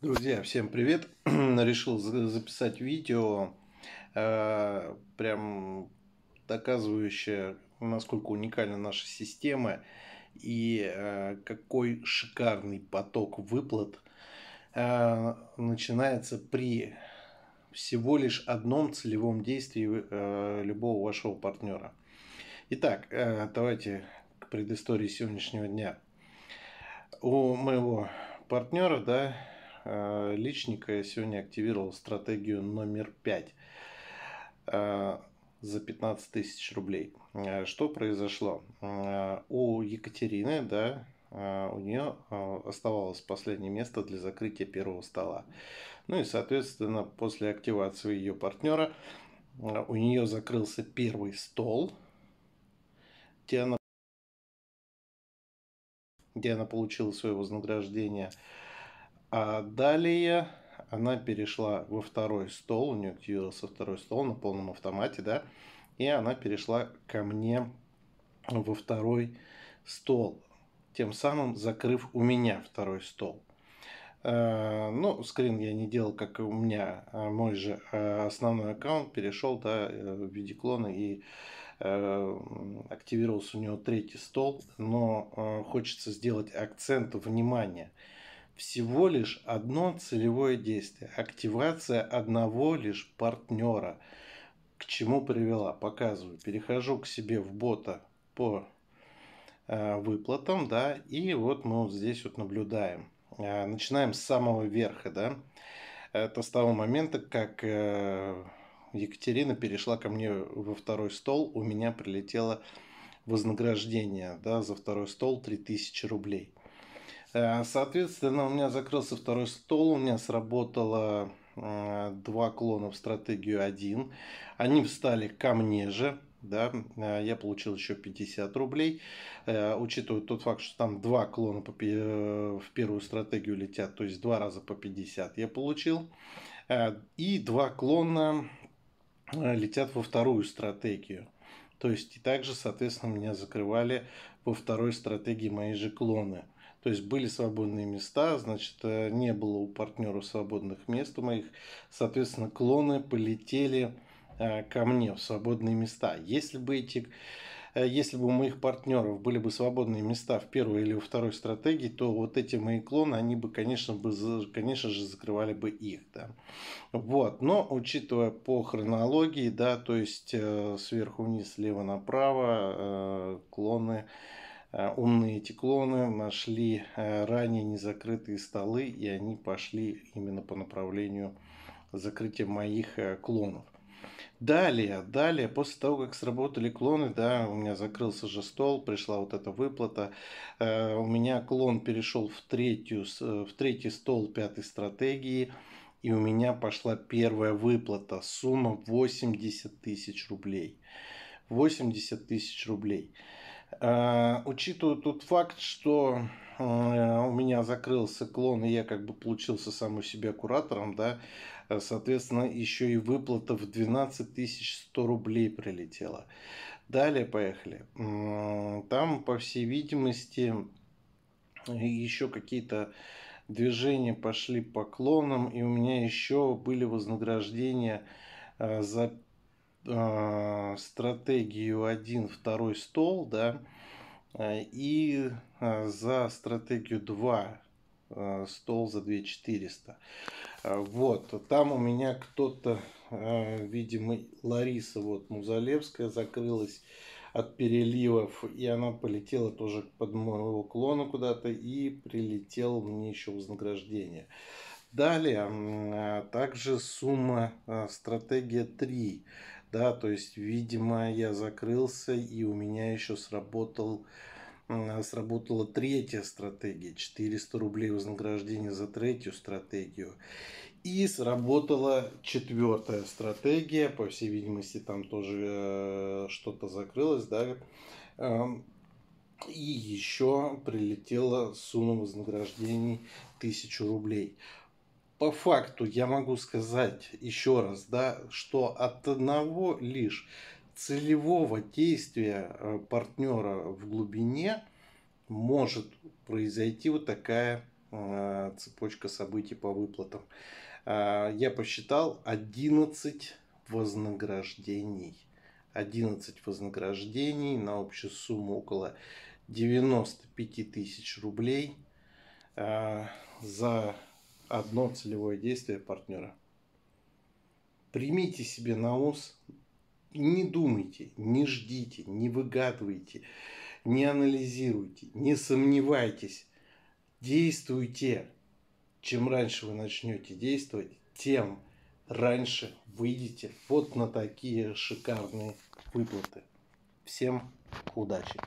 Друзья, всем привет! Решил записать видео, э, прям доказывающее, насколько уникальна наша система и э, какой шикарный поток выплат э, начинается при всего лишь одном целевом действии любого вашего партнера. Итак, давайте к предыстории сегодняшнего дня. У моего партнера, да, Э, личника я сегодня активировал стратегию номер 5 э, за 15 тысяч рублей. Э, что произошло? У Екатерины, да, у нее оставалось последнее место для закрытия первого стола. Ну и, соответственно, после активации ее партнера у нее закрылся первый стол, где она, где она получила свое вознаграждение – а далее она перешла во второй стол, у нее активировался второй стол на полном автомате, да, и она перешла ко мне во второй стол, тем самым закрыв у меня второй стол. Э, ну, скрин я не делал, как у меня а мой же э, основной аккаунт перешел да, э, в виде клона и активировался у него третий стол, но хочется сделать акцент внимания – всего лишь одно целевое действие, активация одного лишь партнера. К чему привела? Показываю. Перехожу к себе в бота по э, выплатам, да, и вот мы вот здесь вот наблюдаем. Э, начинаем с самого верха, да. Это с того момента, как э, Екатерина перешла ко мне во второй стол, у меня прилетело вознаграждение, да, за второй стол 3000 рублей – Э, соответственно, у меня закрылся второй стол, у меня сработало э, два клона в стратегию 1. Они встали ко мне же, да, э, я получил еще 50 рублей, учитывая тот факт, что там два клона в первую стратегию летят, то есть два раза по 50 я получил, и два клона летят во вторую стратегию. То есть и также, соответственно, меня закрывали во второй стратегии мои же клоны – то есть были свободные места, значит, э, не было у партнера свободных мест у моих. Соответственно, клоны полетели э, ко мне в свободные места. Если бы эти э, если бы у моих партнеров были бы свободные места в первой или во второй стратегии, то вот эти мои клоны, они бы, конечно, бы, конечно же, закрывали бы их, да. Вот, но учитывая по хронологии, да, то есть э, сверху вниз, слева направо, э, клоны, э, Э, умные теклоны нашли э, ранее незакрытые столы, и они пошли именно по направлению закрытия моих э, клонов. Далее, далее, после того, как сработали клоны, да, у меня закрылся же стол, пришла вот эта выплата, у меня клон перешел в, третью, в третий стол пятой стратегии, и у меня пошла первая выплата, сумма 80 тысяч рублей. 80 тысяч рублей. Э, учитывая тот факт, что э, у меня закрылся клон, и я как бы получился сам у себя куратором, да, э, соответственно, еще и выплата в 12 100 рублей прилетела. Далее поехали. Там, по всей видимости, еще какие-то движения пошли по клонам, и у меня еще были вознаграждения за э, стратегию один, второй стол, да, э, и а, за стратегию 2 а, стол за 2400. Вот, там у меня кто-то, видимо, Лариса вот Музалевская закрылась от переливов, и она полетела тоже под моего клона куда-то, и прилетел мне еще вознаграждение. Далее, также сумма стратегия 3 да, то есть, видимо, я закрылся, и у меня еще сработал сработала третья стратегия, 400 рублей вознаграждения за третью стратегию. И сработала четвертая стратегия, по всей видимости, там тоже э, что-то закрылось, да. Э, и еще прилетела сумма вознаграждений 1000 рублей по факту я могу сказать еще раз, да, что от одного лишь целевого действия э, партнера в глубине может произойти вот такая э, цепочка событий по выплатам. А, я посчитал 11 вознаграждений. 11 вознаграждений на общую сумму около 95 тысяч рублей э, за одно целевое действие партнера. Примите себе на ус, не думайте, не ждите, не выгадывайте, не анализируйте, не сомневайтесь, действуйте. Чем раньше вы начнете действовать, тем раньше выйдете вот на такие шикарные выплаты. Всем удачи!